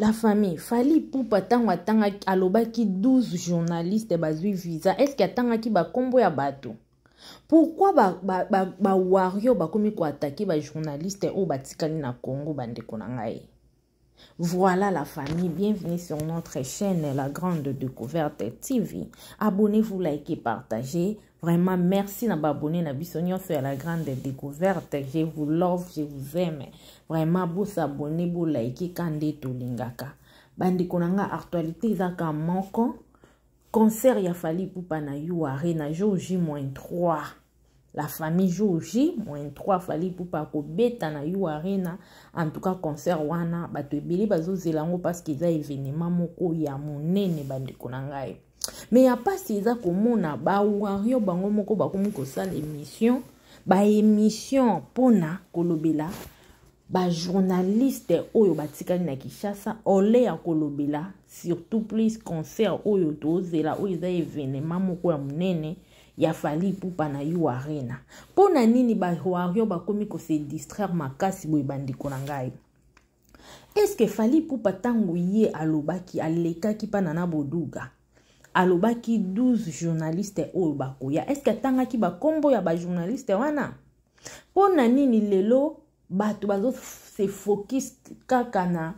la famille fali pupa ntango atangaki alobaki 12 journaliste bazwi visa estce atangaki bankombo ya bato pourkui bawario ba, ba, ba, bakómi koatake bajournaliste oyo batikali na congo bandeko na ngai Voilà la famille, bienvenue sur notre chaîne La Grande Découverte TV. Abonnez-vous, likez, partagez. Vraiment, merci d'avoir abonné à La Grande Découverte. Je vous love, je vous aime. Vraiment, vous abonnez, vous likez, kande lingaka. Bandi konanga actualité zaka manko. Concert ya fali pour jour J-3. la famille jour j moins 3 afali mpupa kobeta na yo arena antuka concert wana bato ebele bazozela yango parceke eza evenema moko ya monene bandeko na ngai me ya mpasi eza komona bawario bango moko bakomi kosala émission baémission mpona kolobela bajournaliste oyo batikali na kinshasa ole ya kolobela surtout plus concert oyo tozela oyo eza evenema moko ya monene ya fali ipupa na yo arena mpo na nini bawario bakomi kose distraire makasi boye bandeko na ngai eske fali ipupa ntango ye alobaki alekaki mpana na boduga alobaki 12 journaliste oyo bakoya eske atangaki bakombo ya bajournaliste wana mpo na nini lelo bato bazose focus kaka na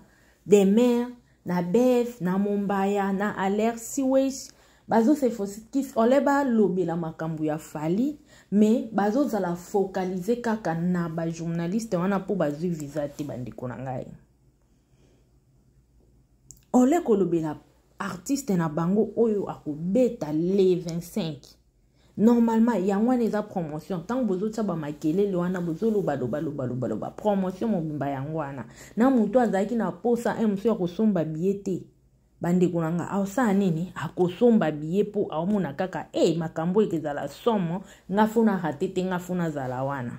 demer na bef na mombaya na aler siwage bazosefokis ole balobela makambo ya fali me bazozala focalize kaka na bajournaliste wana mpo bazwi visa te bandeko na ngai ole kolobela artiste na bango oyo akobeta le 25 normalement yango wana eza promotion ntango bozotia bamakelele wana bozoloba lobalobaloba promotion mobimba yango wana na motu azalaki na posa m so ya kosomba bie te bandeko na nga aosala nini akosomba biye mpo aomona kaka e eh, hey, makambo ekezala somo nga fo narate te nga fo nazala wana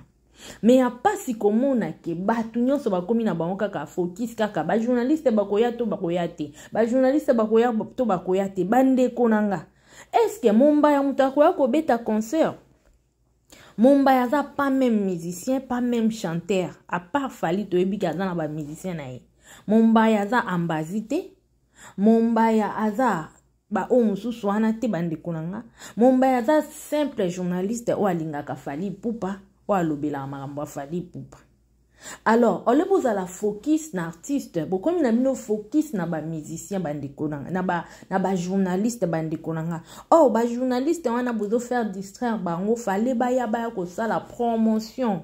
me ya mpasi komona ke bato nyonso bakómi na bango kaka fokis kaka bajournaliste bakoya to bakoya te bajournaliste bakoya to bakoya te bandeko na nga eske mombaya moto akoya kobeta concert mombaya aza pas même musicien pas même chanteur apart fali toyebi ke aza na bamusicien na ye mombaya aza ambazi te mombaya aza baoyo mosusu wana te bandeko na nga mombaya aza simple journaliste oyo alingaka fali pupa oyo alobelaka makambo ya fali pupa alors ole bozala focus na artiste bokomi na bino focus na bamusicien bandeko na nga na bajournaliste bandeko na nga or bajournaliste wana bozofaire distraire bango fale baya baya kosala promotion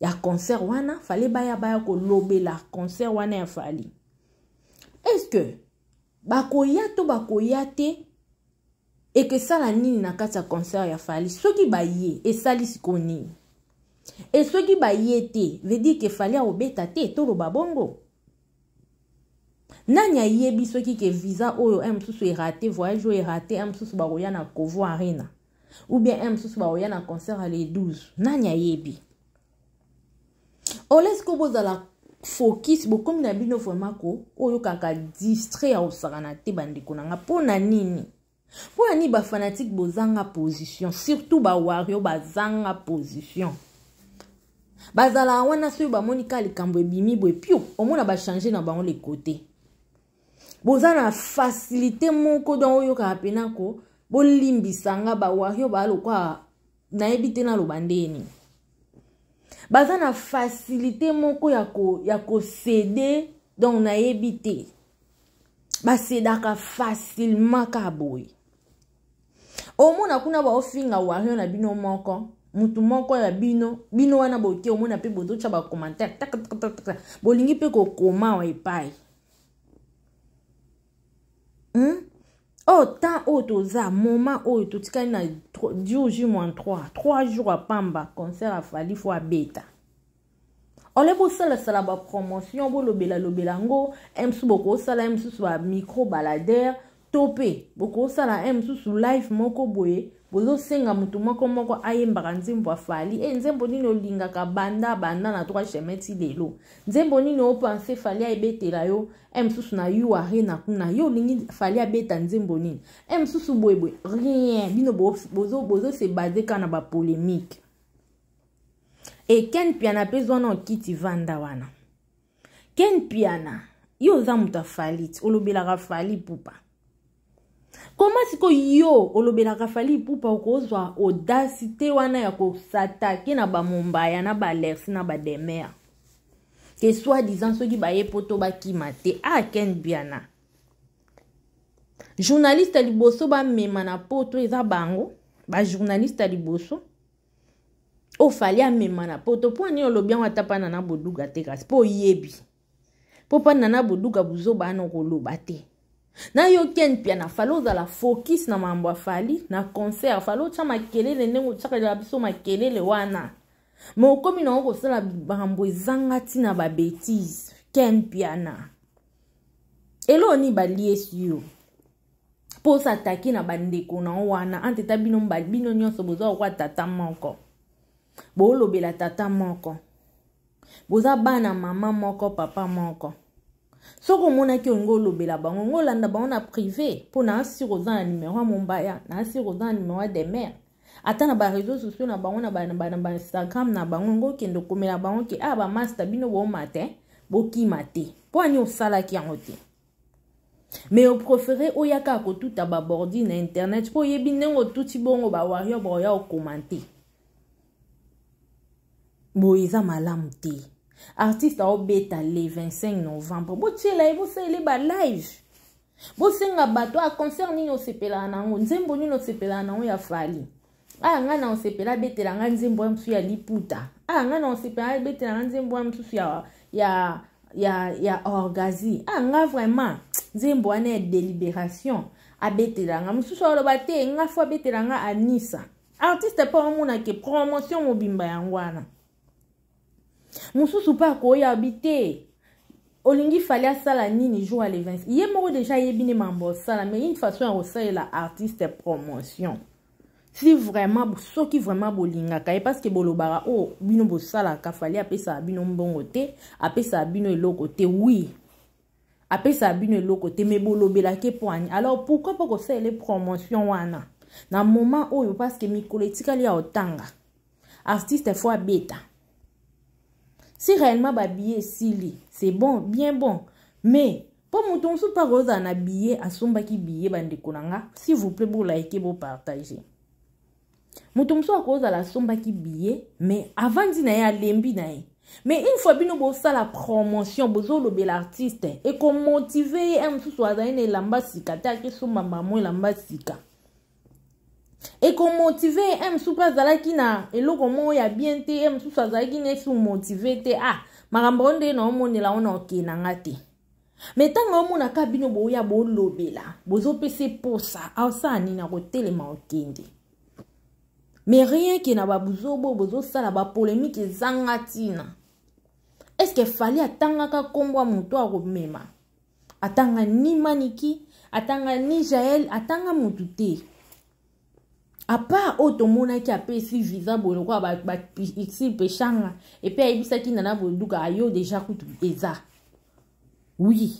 ya concert wana fale baya baya kolobela concert wana ya fali eske bakoya to bakoya te ekesala nini na kati ya concert ya fali soki baye esali siko nini e soki baye te vedire ke fali akobeta te toloba bongo nani ayebi soki ke visa oyo oh, e mosusu erate voyage oyo oh, erate e mosusu bakoya na covo arena ou bien e mosusu bakoya na concert ya le 12 nani ayebi oleske bozala focus bokomi na bino vraiment ko oyo kaka distrait ya kosaka na te bandeko na nga mpona nini mpona nini bafanatike bozanga position surtout bawario bazanga position bazalaka wana soki bamoni ka likambo ebimi boye pio omona bachange na bango lekote boza na facilité moko don oyokaka mpenako bolimbisanga bawario balokwaka nayebi te naloba ndeni baza na facilité moko ya ko ya kosede donc nayebi te basedaka facilement ka boye omona kuna baofinga wario na bino moko mutu moko ya bino bino wana boke omona mpe bototya bacommentaire taktaktakta bolingi mpe kokoma wa epai hmm? oyo ntan oyo toza moma oyo totikali na jour ju moins 3 3 jour apamba concert afali fo abeta olebo osalasala bapromotion bolobela-lobela yango e mosusu bokosala e mosusu bamicro baladere to mpe bokosala e mosusu life moko boye bozosenga motu moko moko ayembaka nzembo afali e nzembo nini olingaka banda banda na 3 chemin ti lelo nzembo nini opense fali ayebetela yo e mosusu na yo are na kuna yo olingi fali abeta nzembo nini e mosusu boyeboye rien bino bozose base kaka na bapolémike e ken piana mpe zwa na okiti vanda wana ken piana yo oza moto afali ti olobelaka fali pupa koma sikoyo yo olobelaka fali pupa okozwa odasi te wana ya kosatake na bamombaya na balersi na bademer ke soi disant soki baye mpo to bakima te aken ah, biana journaliste liboso bamema na poto eza bango bajournaliste liboso ofali amema na poto mpo ani olobi yango ata mpana na boduka te kasi mpo oyebi mpo mpana na boduka bozobana koloba te nayokeni mpiana fali ozala fokis na mambo afali na concert fali otya makelele ndenge otyakelela biso makelele wana me okomi nango kosala bambo ezanga ntina babetise ken mpiana eloni baliesu yo mpo osatake na bandeko nango wana anteta bino bino nyonso bozwa kokwa tata moko boolobela tata moko boza bana mama moko papa moko soki omonaki olingi olobela bango ongo olanda bango na privé mpo na asire oza na numero ya mombaya na asire oza na numero ya demare ata na bareseau sociau na bango na bainstagram na bango ongo okende okomela bango ke a ah, bamaster bino booma te bokima te mpo ani osalaki yango te me opréféré oyaka kotuta babordi na internet mpo oyebi ndenge otuti bongo bawario boya okomante boye eza malamu te artiste aobeta le 25 novembre botiela ye bosala balive bosenga bato a ah, concert nini osepelaka nango nzembo nini osepelaka nango ya fali aya ah, ngai na osepela abetelanga nzembo ya mosusu ya liputa aya ah, ngai na osepela abetelanga nzembo ya mosusu ya, ya, ya, ya orgazi aya ngai vraiment nzembo wana ya délibération abetelanga mosusu aloba te nga fo abetelanga anisa artiste mpo omonake promotion mobimba yango wana mosusu mpe akoyabi te olingi fali asala nini jour ya le 20 ye moko deja ayebi nde mambo osala mais une façon ya kosalela artiste promotion si vraiment soki vraiment bolingaka ye parceke bolobaka oyo oh, bino bosalaka fali apesaka bino mbongo te apesaka bino eloko te wi apesaka bino eloko te mai bolobelaki mpo ani alors pourkui mpo kosalele promotion wana na moment oyo parceke mikolo etikali ya kotanga artiste fo abeta si réellement babillet esili c'est bon bien bon mais mpo moto mosusu mpaka ozala na billet asombaki billet bandeko na nga s'il vous plaît bolaike bopartage moto mosusu akozala asombaki billet mais avandi na ye alembi na ye mais une fois bino bosala promotion bozolobela artiste ekomotive ye eh, mosusu azali na elamba sika te akesomba mbamo elamba sika ekomotive ye eh, mosusu azalaki na eloko moko ya bien te ye eh, mosusu azalaki neti omotive te ah makambo oyo nde na omonela wana oke na nga te me ntango omonaka bino boya bolobela bozopesa posa aosala nini akotelema okende me rien ke na babuzobo bozosala bapolemike ezanga ntina eske fali atangaka nkombo ya moto akomema atanga ni maniki atanga ni jael atanga motu te apart oyo tomonaki apesi visa boye lokola bapesanga epe ayebisaki nana boduka ayo deja kutu eza wi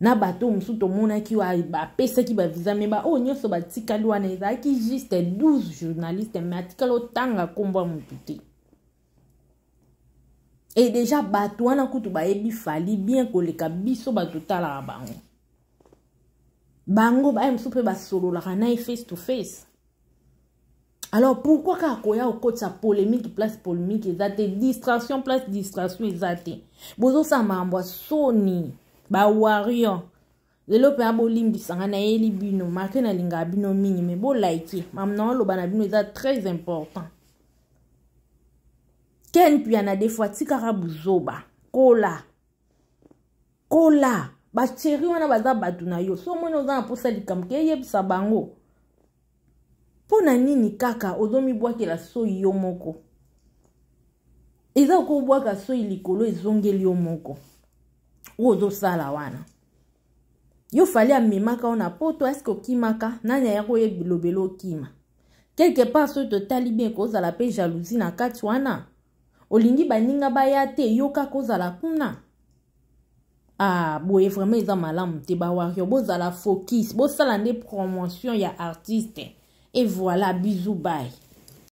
na bato mosusu tomonaki bapesaki bavisa me ba oyo oh, nyonso batikali wana ezalaki juste 12 journaliste me atikali otanga nkombo ya motu te e deja bato wana kutu bayebi fali bien koleka biso bato talaka bango bango bayemosu mpe basololaka na ye face to face alors pourquoi kaka koya okotisa polémique place polémique eza te distraction place distraction eza te bozosala makambo ya soni bawario lelo mpenza bolimbisanga nayeli bino marke nalingaka bino mingi me bolaike makambo na oloba na bino eza très important ken mpiana defoi tikaka buzoba kola kola basheri wana baza bato na yo so omoni oza na mposa likambo keyebisa bango mpo na nini kaka ozomibwakela soi yo moko eza okobwaka soi likolo ezongeli yo moko oyo ozosala wana yo fali amemaka wana mpo to eske okimaka nani aya koyebi lobelo okima quelque part soki totali bien kozala mpe jalousie na kati wana olingi baninga baya te yo kaka ozala kuna ah boye vraiment eza malamu te bawari yo bozala focus bosala nde promotion ya artiste e voilà bizu bye